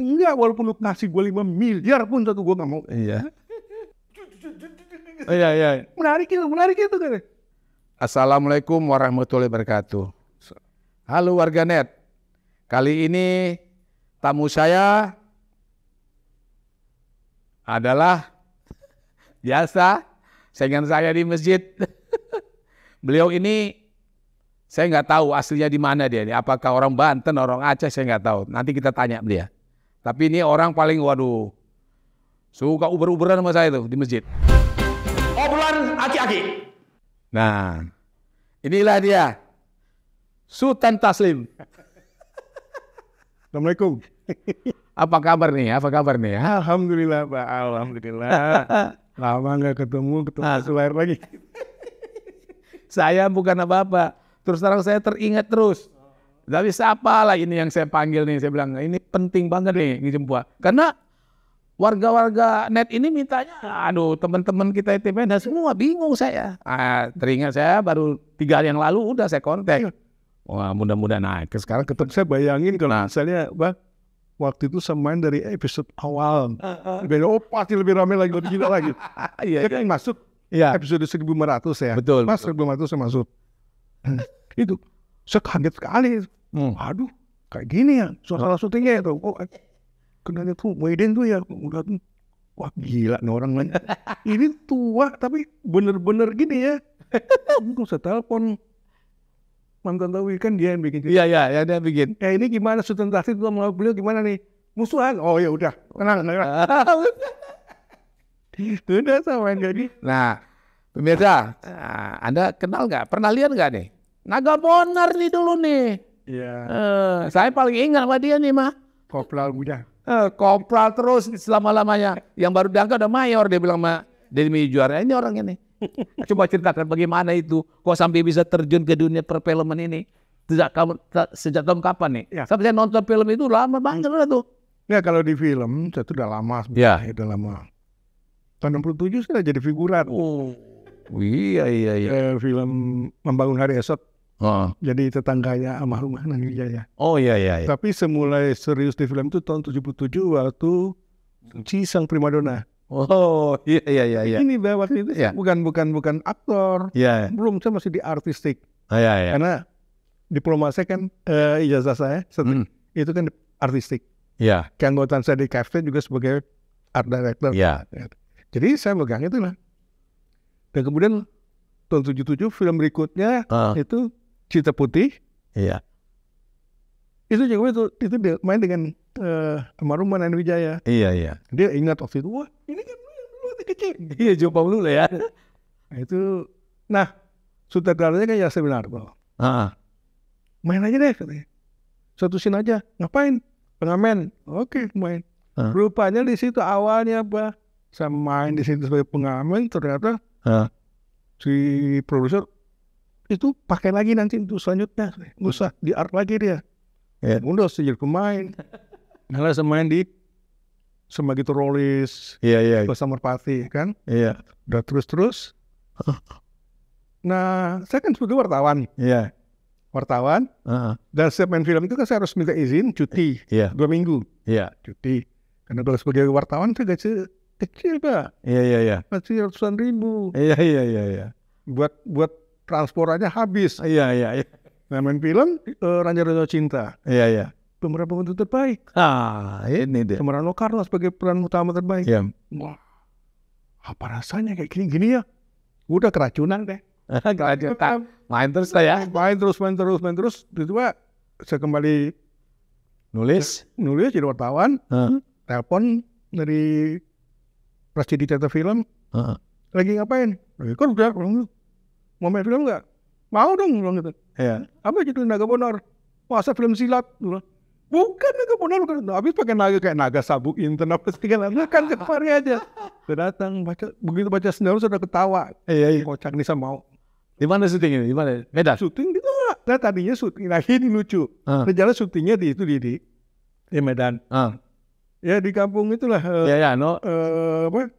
Enggak, walaupun lu kasih gue 5 miliar pun satu gue gak mau. Iya. oh, iya, iya. Menarik itu, menarik itu kan. Assalamualaikum warahmatullahi wabarakatuh. Halo warganet. Kali ini tamu saya adalah biasa saingan saya di masjid. Beliau ini saya nggak tahu aslinya di mana dia ini. Apakah orang Banten, orang Aceh, saya nggak tahu. Nanti kita tanya dia. Tapi ini orang paling waduh suka uber-uberan sama saya tuh di masjid. Obrolan aki-aki. Nah, inilah dia. Sultan Taslim. Assalamualaikum. Apa kabar nih? Apa kabar nih? Alhamdulillah, Pak. Alhamdulillah. Lama nggak ketemu, ketemu nah. selain lagi. saya bukan apa-apa. Terus terang saya teringat terus tapi siapalah ini yang saya panggil nih, saya bilang ini penting banget nih ini Jempua. Karena warga-warga net ini mintanya, aduh teman-teman kita itu dan semua bingung saya. Ah, teringat saya baru tiga hari yang lalu udah saya kontak. Iya. Wah mudah-mudahan naik. Sekarang ketemu saya bayangin kalau nah. misalnya bah, waktu itu semain dari episode awal. Uh, uh. oh pasti lebih ramai lagi, lebih gila lagi. Iya, ya iya, kan masuk ya. episode 1500 ya. Betul. Mas betul. 1500 saya masuk. itu saya kaget sekali. Hmm. Aduh, kayak gini ya suasana hmm. syutingnya itu. Oh, kenanya tuh Weden tuh ya udah tuh wah gila nih orang ini tua tapi bener-bener gini ya gue saya telepon mantan tahu kan dia yang bikin iya iya ya, dia bikin ya ini gimana sutentasi tuh mau beliau gimana nih musuhan oh ya udah tenang sudah sama yang jadi nah pemirsa anda kenal nggak pernah lihat nggak nih Naga Bonar nih dulu nih. Iya. Uh, saya paling ingat sama dia nih mah. Kopral muda. Uh, kopral terus selama-lamanya. Yang baru diangkat udah mayor dia bilang mah. Demi juara ini orang ini. Coba ceritakan bagaimana itu kok sampai bisa terjun ke dunia perfilman ini. Sejak kamu sejak tahun kapan nih? Ya. Sampai saya nonton film itu lama banget lah tuh. Ya kalau di film itu udah lama Ya. ya. udah lama. Tahun 67 saya jadi figuran. Oh. Iya iya iya. Eh, film Membangun Hari Esok Oh. Jadi tetangganya almarhum Nanang Wijaya. Oh iya iya. iya. Tapi semulai serius di film itu tahun 77 waktu Cisang Primadona. Oh iya iya iya. iya. Ini bahwa waktu itu yeah. bukan bukan bukan aktor. Iya, iya. Belum saya masih di artistik. Ah, iya iya. Karena diploma saya kan uh, ijazah saya hmm. itu kan artistik. Iya. Keanggotaan saya di KFT juga sebagai art director. Iya. Yeah. Jadi saya pegang itu lah. Dan kemudian tahun 77 film berikutnya uh. itu Cita Putih. Iya. Itu juga itu, itu main dengan uh, eh, Marumba Nani Wijaya. Iya, iya. Dia ingat waktu itu, wah ini kan dulu kecil. Iya, jumpa dulu lah ya. Nah, itu, nah sutradaranya kan Yasa Binarto. Ah. Main aja deh katanya. Satu scene aja. Ngapain? Pengamen. Oke, main. Ah. Rupanya di situ awalnya apa? Saya main di situ sebagai pengamen, ternyata ah. si produser itu pakai lagi nanti untuk selanjutnya nggak usah di art lagi dia ya mundur sejak pemain malah semain di gitu rollis iya iya bahasa merpati kan iya udah terus terus nah saya kan sebagai wartawan iya wartawan dan setiap main film itu kan saya harus minta izin cuti yeah. dua minggu yeah. cuti karena kalau sebagai wartawan saya gaji kecil pak iya iya iya masih ratusan ribu iya iya iya iya buat buat Transportannya habis. Iya, iya, iya. Nah, main film uh, eh, Ranja Raja Cinta. Iya, iya. Pemeran pembantu terbaik. Ah, ini dia. Semerano Carlos sebagai peran utama terbaik. Iya. Wah, apa rasanya kayak gini-gini ya? Udah keracunan deh. keracunan. Main terus ya. Main terus, main terus, main terus. Tiba-tiba saya kembali nulis, nulis jadi wartawan. Huh? Telepon dari teater Film. Huh? Lagi ngapain? Lagi ya kerja mau main film nggak mau dong bilang gitu Iya. apa judul gitu, naga bonar masa film silat bilang bukan naga bonar bukan nah, habis pakai naga kayak naga sabuk intern apa segala nah, kan kemarin aja datang baca begitu baca sendal sudah ketawa iya iya kocak nih sama mau di mana ini? di mana Medan syuting di mana nah, tadinya syuting nah ini lucu uh. Ah. rencana syutingnya di itu di di, di Medan uh. ya di kampung itulah uh, iya. ya no uh, apa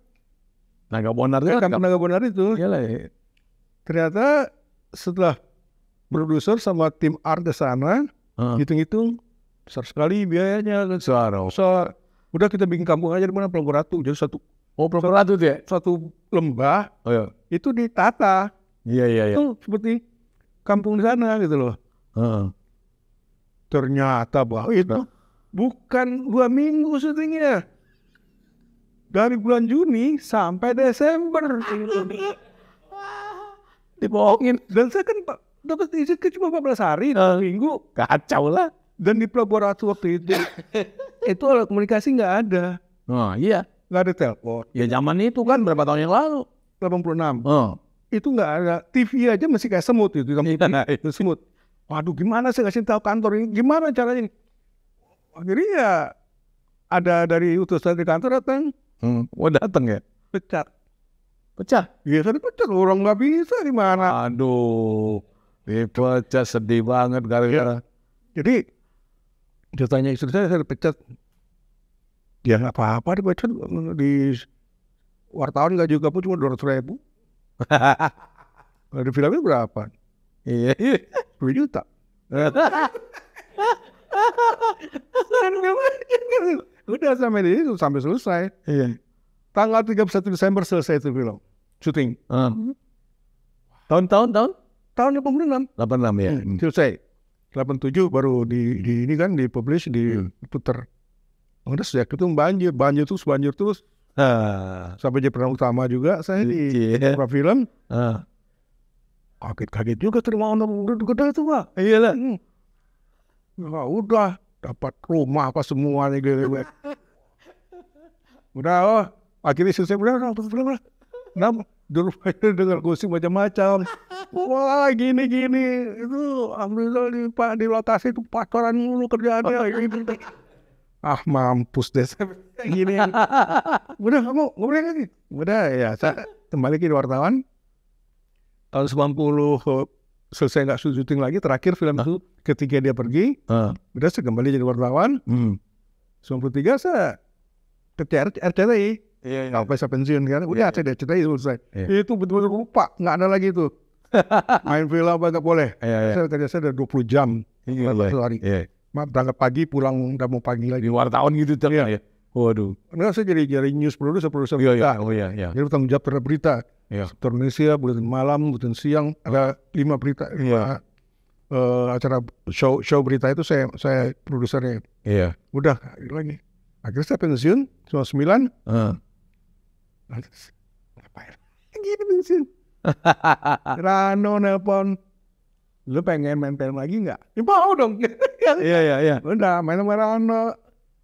Naga Bonar ya, kampung Naga Bonar itu. lah. ya ternyata setelah produser sama tim art ke sana hitung hitung-hitung besar sekali biayanya kan. besar so, udah kita bikin kampung aja di mana Pulau Ratu jadi satu oh Pulau Ratu ya satu lembah oh, iya. itu ditata iya iya iya itu seperti kampung di sana gitu loh uh. ternyata bahwa itu nah. bukan dua minggu syutingnya dari bulan Juni sampai Desember dibohongin dan saya kan dapat izin ke cuma 14 hari uh. minggu kacau lah dan di pelabuhan waktu itu itu alat komunikasi nggak ada nah iya nggak ada telepon ya zaman itu kan berapa tahun yang lalu 86 uh. itu nggak ada TV aja masih kayak semut itu itu iya, iya. semut waduh gimana saya kasih tahu kantor ini gimana caranya akhirnya ya, ada dari utusan di kantor datang hmm. oh datang ya pecat Pecah? Biasa pecah orang nggak bisa di mana. Aduh, dipecat sedih banget gara-gara. Ya. Jadi dia tanya istri saya, saya dipecat. Dia ya, nggak apa-apa dipecat di wartawan nggak juga pun cuma dua ratus ribu. Kalau di filmnya berapa? Iya, iya, dua juta. Udah sampai di situ sampai selesai. Iya. Tanggal 31 Desember selesai itu film syuting. Ah. Hmm. tahun Tahun tahun tahun tahun 86. 86 ya. Hmm, selesai. 87 baru di, di ini kan dipublish di Hmm. Oh, udah sejak itu banjir, banjir terus, banjir terus. Uh. Sampai jadi peran utama juga saya di iya. beberapa yeah. film. Uh. Kaget-kaget juga terima honor gede itu pak. Iya lah. Hmm. Ya udah dapat rumah apa semuanya gitu. Udah oh akhirnya selesai Nam, dulu dengar gosip macam-macam wah gini gini itu alhamdulillah di pak di lokasi itu pacaran mulu kerjaannya ah mampus deh gini udah kamu ngobrol lagi udah ya saya kembali ke wartawan tahun 90 selesai nggak syuting lagi terakhir film itu ketika dia pergi uh. udah saya kembali jadi wartawan hmm. 93 saya ke RCTI Iya, iya. Sampai pesta pensiun kan, udah iya, iya. cerita itu selesai. Iya. Itu betul-betul lupa, nggak ada lagi itu. Main film apa nggak boleh. Iya, iya. Saya kerja saya ada 20 jam iya, iya. hari. Iya. Maaf, berangkat pagi, pulang udah mau pagi lagi. Di wartawan gitu terus iya. ya. Waduh. Enggak, saya jadi jadi news producer, produser iya, iya, berita. Iya, oh, iya, iya. Jadi tanggung jawab terhadap berita. Iya. Indonesia, bulan malam, bulan siang, ada lima berita. Lima, Iya. Uh, acara show show berita itu saya saya produsernya. Iya. Udah lagi. Akhirnya saya pensiun 99. Uh ngapain gitu bensin Rano nelpon lu pengen main film lagi nggak ya mau dong iya iya iya udah main sama Rano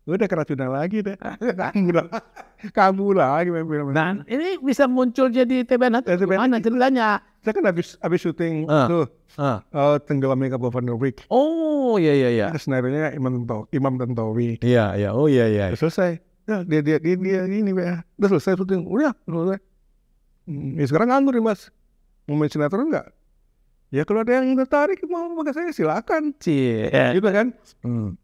udah keracunan lagi deh kamu lagi main film nah ini bisa muncul jadi TBN hati mana ceritanya saya kan habis habis syuting ah, tuh ah. uh. Uh, eh, tenggelamnya Kabupaten Week oh iya iya iya senarinya Imam Tantowi Imam Tantowi iya iya oh iya iya selesai ya dia dia dia, dia hmm. ini ya udah selesai syuting udah selesai hmm, ya sekarang nganggur nih mas mau main sinetron nggak ya kalau ada yang tertarik mau pakai saya silakan sih yeah. gitu kan hmm.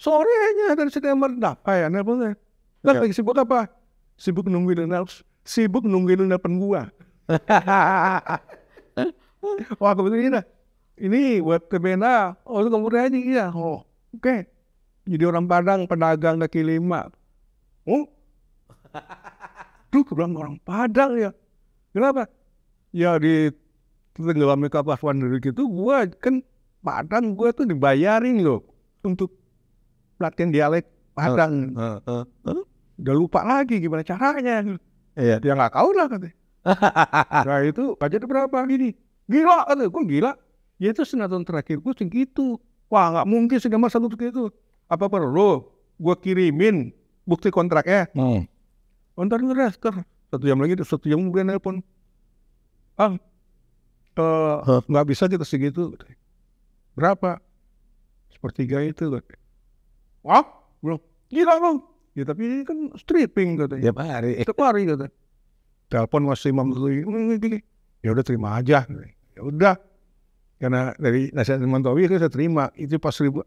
sorenya dari September apa ya nelfon saya lah ya. lagi sibuk apa sibuk nungguin announce sibuk nungguin nelfon gua wah kebetulan ini ini buat TBNA oh itu kemudian aja iya oh oke okay. jadi orang Padang pedagang kaki lima Oh, Duh, kebetulan orang Padang ya. Kenapa? Ya di tenggelamnya kapal dari itu gue kan Padang gue tuh dibayarin loh untuk latihan dialek Padang. Uh, uh, uh, uh. Udah lupa lagi gimana caranya. Iya. Dia ya, nggak tahu lah katanya. nah itu budget berapa gini? Gila katanya, gue gila. Ya itu senatun terakhir gue segitu. Wah nggak mungkin masa satu segitu. Apa perlu gue kirimin bukti kontrak kontraknya. Hmm. Ntar ter satu jam lagi satu jam kemudian nelpon, ah nggak bisa kita segitu. Berapa? Sepertiga itu. Wah, belum. Gila bang. Ya tapi ini kan stripping katanya. Tiap hari. Tiap hari kata. Telepon mas Imam dulu. Ya udah terima aja. Ya udah. Karena dari nasihat Imam Tawi saya terima. Itu pas ribu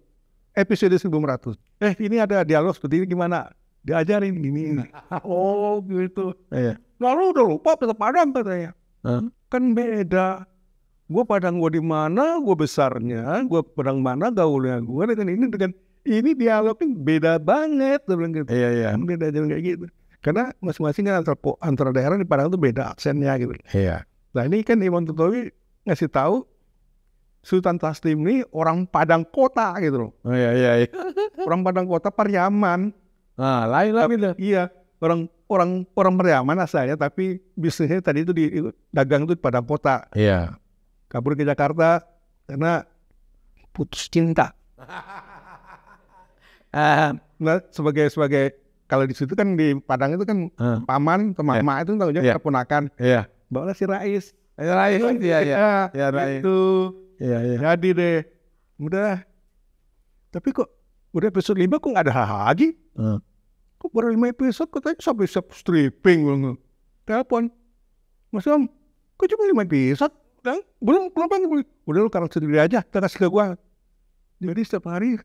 episode ratus, Eh ini ada dialog seperti ini gimana? diajarin gini ini. Iya. oh gitu. Iya. Lalu udah lupa tetap padang katanya. Huh? Kan beda. Gue padang gue di mana, gue besarnya, gue padang mana gaulnya gue dengan ini dengan ini dialognya beda banget. Dia bilang gitu. Iya iya. Beda jalan kayak gitu. Karena masing-masing kan antar, antar daerah di Padang itu beda aksennya gitu. Iya. Nah ini kan Iwan Tutowi ngasih tahu Sultan Taslim ini orang Padang Kota gitu loh. Oh, iya, iya, iya. Orang Padang Kota Pariaman. Nah, lain lah gitu. Iya, orang orang orang Periaman asalnya, tapi bisnisnya tadi itu di dagang itu di Padang Kota. Iya. Kabur ke Jakarta karena putus cinta. uh, nah, sebagai sebagai kalau di situ kan di Padang itu kan uh, paman teman yeah. itu tahu jawab iya. yeah. keponakan. Iya. Yeah. Bawalah si Rais. Ya, Rais, iya, iya. Ya, Rais. Itu. Iya, iya. Jadi deh. Udah. Tapi kok udah episode 5 kok nggak ada lagi? Kok baru lima episode katanya sampai stripping loh. Telepon. Mas Om, kok cuma lima episode? Kan? belum belum kan? udah lu karang sendiri aja, kita kasih ke gua. Jadi setiap hari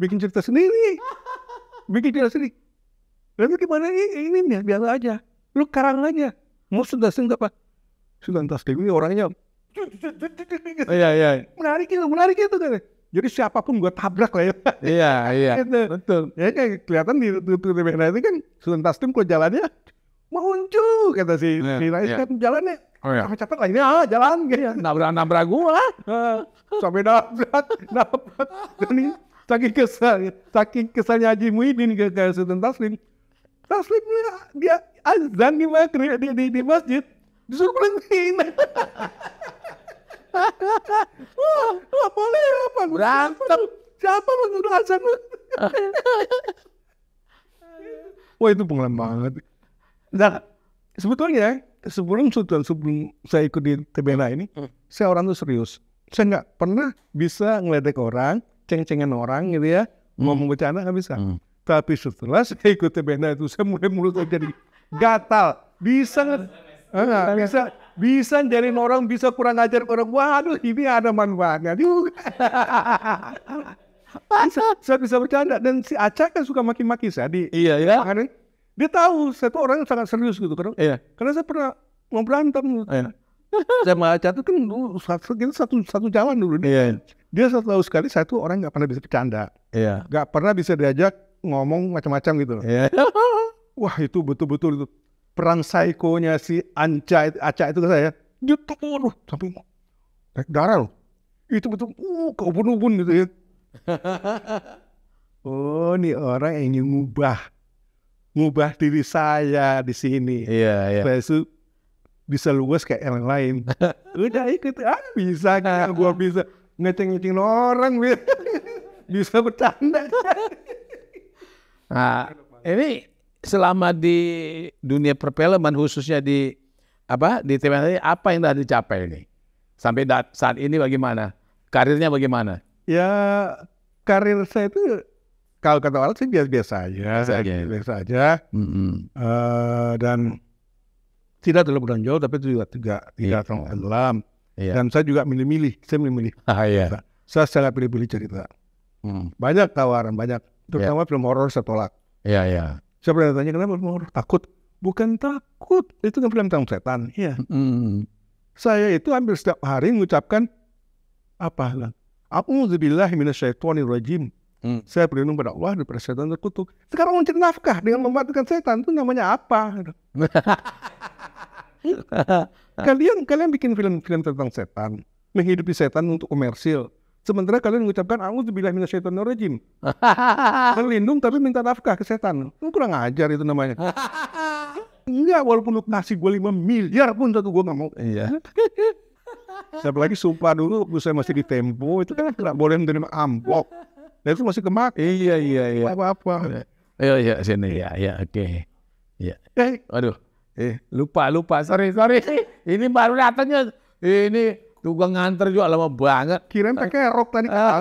bikin cerita sendiri, bikin cerita sendiri. Lalu gimana ini, ini nih, biasa aja. Lu karang aja. Mau sudah singkat apa? Sudah entah orangnya. Oh, iya iya. Menarik itu, menarik itu kan. Jadi siapapun gue tabrak lah ya. Iya, iya. Itu. Betul. Ya kayak kelihatan di Twitter Bena itu kan selintas Taslim kok jalannya muncul, kata si yeah, si Rais yeah. kan jalannya. Oh, iya. Sampai capek lah ini ah jalan gitu. Ya. Nabrak-nabrak gue lah. Sampai nabrak, nabrak. Dan ini saking kesal, saking kesalnya Haji Muhyiddin ke, ke Sultan Taslim. Taslim dia azan di, di, di, di masjid disuruh berhenti. berantem siapa lu nuduh Hasan wah itu pengalaman banget nah sebetulnya ya, sebelum sudah sebelum saya ikut di TBNA ini hmm. saya orang tuh serius saya nggak pernah bisa ngeledek orang ceng-cengan orang gitu ya hmm. ngomong bercanda nggak bisa hmm. tapi setelah saya ikut TBNA itu saya mulai mulut jadi gatal bisa nggak bisa ah, bisa jadi orang bisa kurang ajar orang waduh ini ada manfaatnya juga saya bisa bercanda dan si Aca kan suka maki-maki saya di iya ya makanan. dia tahu saya tuh orang yang sangat serius gitu karena iya. karena saya pernah mau berantem iya. saya sama Aca tuh kan dulu satu, kita satu satu jalan dulu iya, iya. dia satu tahu sekali saya tuh orang nggak pernah bisa bercanda iya. nggak pernah bisa diajak ngomong macam-macam gitu iya. wah itu betul-betul itu perang psikonya si Anca Aca itu saya dia waduh sampai naik darah loh itu betul uh kau bunuh ubun gitu ya oh ini orang yang ingin ngubah ngubah diri saya di sini iya iya Lepas bisa luas kayak yang lain udah ikut ah bisa kan gua bisa ngeceng-ngeceng orang bisa bercanda nah ini selama di dunia perfilman khususnya di apa di TV apa yang telah dicapai ini sampai saat ini bagaimana karirnya bagaimana ya karir saya itu kalau kata orang sih biasa-biasa aja biasa aja, biasa aja. Mm -hmm. uh, dan tidak terlalu jauh tapi itu juga tidak tidak yeah. terlalu dalam yeah. dan saya juga milih-milih saya milih-milih ah, yeah. saya secara pilih-pilih cerita mm. banyak tawaran banyak iya. terutama yeah. film horor saya tolak Iya, iya. Saya pernah tanya kenapa mau takut? Bukan takut, itu kan film tentang setan. Iya. Mm. Saya itu hampir setiap hari mengucapkan apa? rajim. Mm. Saya berlindung pada Allah dari setan terkutuk. Sekarang mencari nafkah dengan mematikan setan itu namanya apa? kalian kalian bikin film-film tentang setan, menghidupi setan untuk komersil. Sementara kalian mengucapkan minas minasyaitonir rajim. Berlindung tapi minta nafkah ke setan. Lu kurang ajar itu namanya. Enggak, walaupun lu kasih gue 5 miliar pun satu gue gak mau. Iya. Siapa lagi sumpah dulu, saya masih di tempo, itu kan nggak boleh menerima amplop. Dan nah, itu masih kemak. Iya, iya, iya. Apa-apa. Iya, iya, sini. Iya, iya, oke. Iya. Eh, aduh. Eh, lupa, lupa. Sorry, sorry. Ini baru datangnya. Ini Tuh gua nganter juga lama banget. Kirain pakai rok tadi. Ah.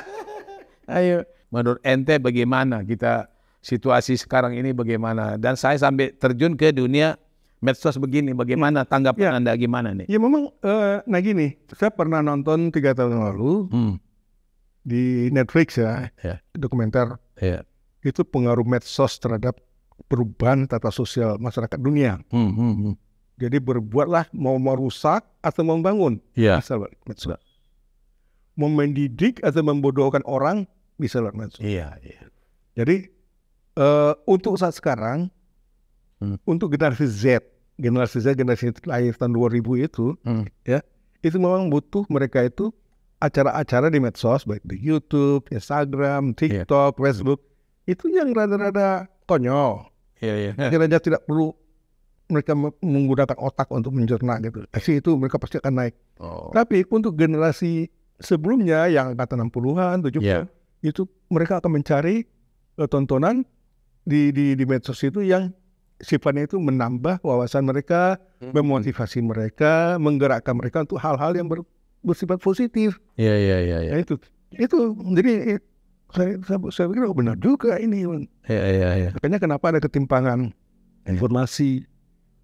Ayo, menurut ente bagaimana kita situasi sekarang ini bagaimana? Dan saya sampai terjun ke dunia medsos begini, bagaimana hmm. tanggapan ya. anda gimana nih? Ya memang, uh, nah gini, saya pernah nonton tiga tahun lalu hmm. di Netflix ya, ya. dokumenter ya. itu pengaruh medsos terhadap perubahan tata sosial masyarakat dunia. Hmm, hmm, hmm jadi berbuatlah mau merusak atau membangun. Iya. Bisa Mau mendidik atau membodohkan orang bisa medsos. Iya, iya, Jadi uh, untuk saat sekarang hmm. untuk generasi Z, generasi Z generasi lahir tahun 2000 itu hmm. ya, itu memang butuh mereka itu acara-acara di medsos baik di YouTube, Instagram, iya. TikTok, yeah. Facebook itu yang rada-rada konyol. Iya, yeah, Yeah. Rada-rada tidak perlu mereka menggunakan otak untuk mencerna gitu. Jadi itu mereka pasti akan naik. Oh. Tapi untuk generasi sebelumnya yang kata 60-an, 70-an, yeah. itu mereka akan mencari uh, tontonan di, di di medsos itu yang sifatnya itu menambah wawasan mereka, hmm. memotivasi mereka, menggerakkan mereka untuk hal-hal yang ber, bersifat positif. Iya, iya, iya, itu itu jadi saya, saya, saya pikir oh, benar juga ini. Iya, iya, iya. Makanya kenapa ada ketimpangan informasi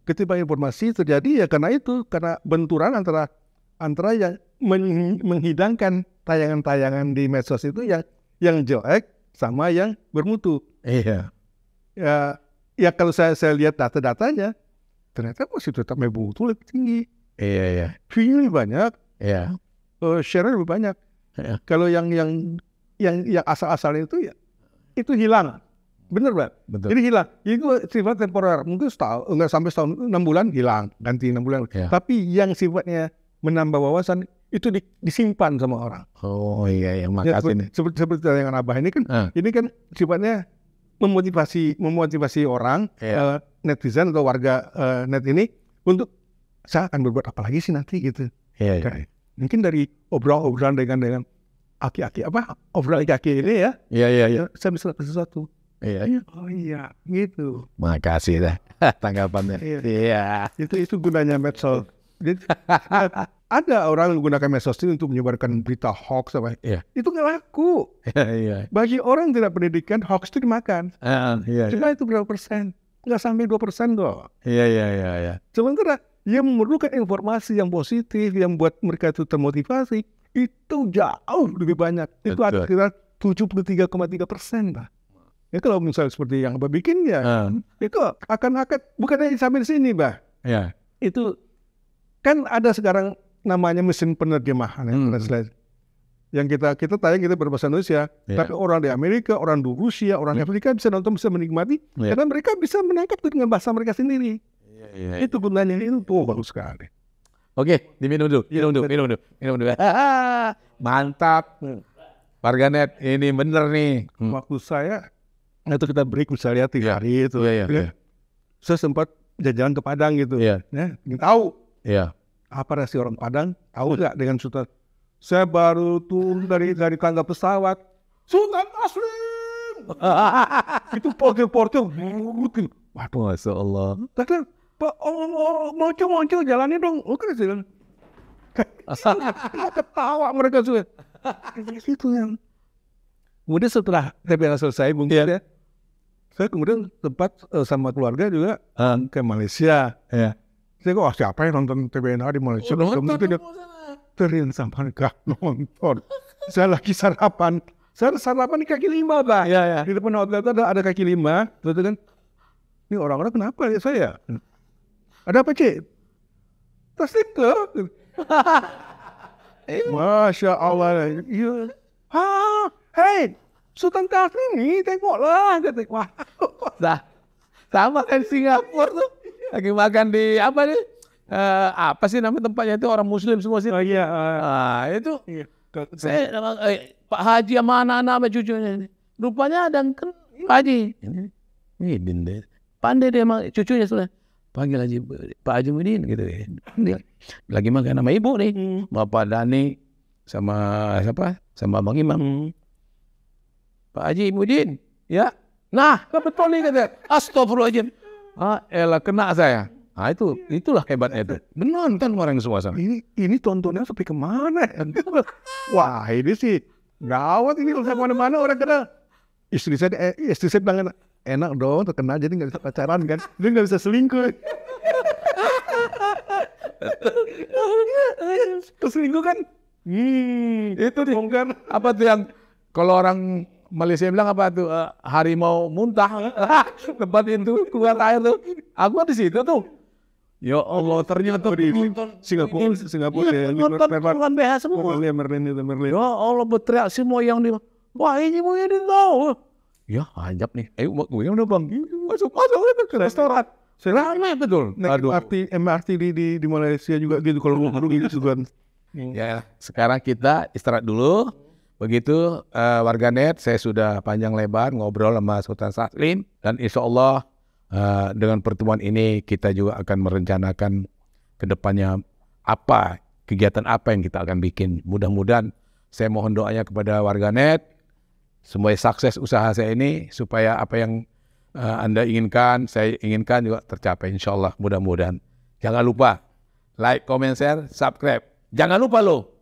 Ketimbang informasi terjadi ya karena itu, karena benturan antara antara ya menghidangkan tayangan-tayangan di medsos itu ya yang jelek sama yang bermutu. Iya. Ya, ya kalau saya saya lihat data-datanya ternyata masih tetap bermutu lebih tinggi. Iya, iya. View lebih banyak. Iya. Uh, eh, share lebih banyak. Iya. Kalau yang yang yang yang asal-asal itu ya itu hilang. Bener, Mbak. Betul. Jadi hilang. Itu sifat temporer. Mungkin setahun, enggak sampai setahun, enam bulan hilang, ganti enam bulan. Ya. Tapi yang sifatnya menambah wawasan itu di, disimpan sama orang. Oh iya, yang makasih ya, seperti, seperti yang abah ini kan, uh. ini kan sifatnya memotivasi, memotivasi orang ya. uh, netizen atau warga uh, net ini untuk saya akan berbuat apa lagi sih nanti gitu. Ya, Kan, iya. mungkin dari obrol obrolan dengan dengan aki-aki apa obrol aki-aki ini ya. Ya ya ya. Saya bisa sesuatu. Iya, Oh iya, gitu. Makasih dah tanggapannya. Iya. iya. Itu itu gunanya medsos. ada orang yang menggunakan medsos ini untuk menyebarkan berita hoax apa Iya. itu nggak laku Iya. iya. bagi orang yang tidak pendidikan hoax itu dimakan uh, iya. cuma itu berapa persen nggak sampai dua persen kok. iya iya iya iya sementara dia memerlukan informasi yang positif yang membuat mereka itu termotivasi itu jauh lebih banyak itu tujuh puluh tiga koma tiga persen pak Ya kalau misalnya seperti yang abah bikin ya, hmm. Ah. itu ya akan akan bukan hanya sampai di sini, bah Ya. Itu kan ada sekarang namanya mesin penerjemahan ya, translate. Hmm. Yang kita kita tayang kita berbahasa Indonesia, ya. tapi orang di Amerika, orang di Rusia, orang di hmm. Afrika bisa nonton bisa menikmati ya. karena mereka bisa menangkap dengan bahasa mereka sendiri. Ya, ya, ya, itu gunanya itu tuh bagus sekali. Oke, diminum dulu, minum dulu, ya, minum dulu, minum dulu. Mantap. Hmm. Warganet ini bener nih. Hmm. Waktu saya atau nah, kita break misalnya tiga yeah. hari itu yeah, yeah, ya. yeah. saya sempat jalan ke Padang gitu yeah. Iya. ya ingin tahu yeah. apa reaksi orang Padang tahu nggak dengan Sultan saya baru turun dari dari tangga pesawat Sultan Aslim itu portir-portir gitu waduh masya Allah Tapi Pak Allah oh, muncul oh, oh, moncong jalannya dong oke kan jalan ketawa mereka sudah itu yang kemudian setelah saya selesai mungkin yeah. ya saya kemudian tempat hmm. uh, eh, sama keluarga juga uh. ke Malaysia. Ya. Saya kok oh, siapa yang nonton TBNA di Malaysia? Oh, nonton, terin sama gak nonton. saya lagi sarapan. Saya sarapan di kaki lima, Pak. Ya, ya. Di depan hotel itu ada, ada kaki lima. Terus kan, ini orang-orang kenapa ya saya? Ya? Ada apa, Cik? Tas itu Masya Allah. ya, Ha, hey, Sultan Qasim nih, tengoklah. Kata, wah, nah, sama kan Singapura tuh. Lagi makan di apa nih? Uh, apa sih namanya tempatnya itu orang Muslim semua sih? Oh iya. Uh, nah, itu iya. saya eh, Pak Haji sama anak-anak sama cucunya. Rupanya ada kan Pak Haji. Ini deh. Pandai dia emang cucunya sudah panggil Haji Pak Haji Mudin gitu ya. Lagi makan sama ibu nih, Bapak Dani sama siapa? Sama Bang Imam. Pak Haji imudin ya. Nah, betul nih kata. Astagfirullahaladzim. Ah, elah kena saya. Nah, itu itulah hebatnya itu. kan orang semua sana. Ini ini tontonnya sampai kemana? Wah, ini sih gawat ini sampai mana-mana orang kena. Istri saya eh, istri saya bilang enak dong terkena jadi nggak bisa pacaran kan. Dia nggak bisa selingkuh. Terselingkuh kan? Hmm, itu deh. Mungkin apa tuh yang kalau orang Malaysia bilang apa tuh uh, harimau muntah tempat itu keluar air tuh aku kan di situ tuh ya Allah ternyata di Singapura Singapura ya nonton BH semua Merlin Merlin itu Merlin ya Allah berteriak semua yang di wah ini mau jadi tahu ya anjap nih ayo eh, gue udah bang masuk masuk itu ke restoran Selama betul. Aduh. MRT, MRT di, di, di Malaysia juga gitu kalau mau gitu kan. Ya, sekarang kita istirahat dulu. Begitu uh, warganet, saya sudah panjang lebar ngobrol sama Sultan Saslim dan insya Allah uh, dengan pertemuan ini kita juga akan merencanakan kedepannya apa kegiatan apa yang kita akan bikin. Mudah-mudahan saya mohon doanya kepada warganet semua sukses usaha saya ini supaya apa yang uh, anda inginkan, saya inginkan juga tercapai insya Allah mudah-mudahan. Jangan lupa like, comment, share, subscribe. Jangan lupa loh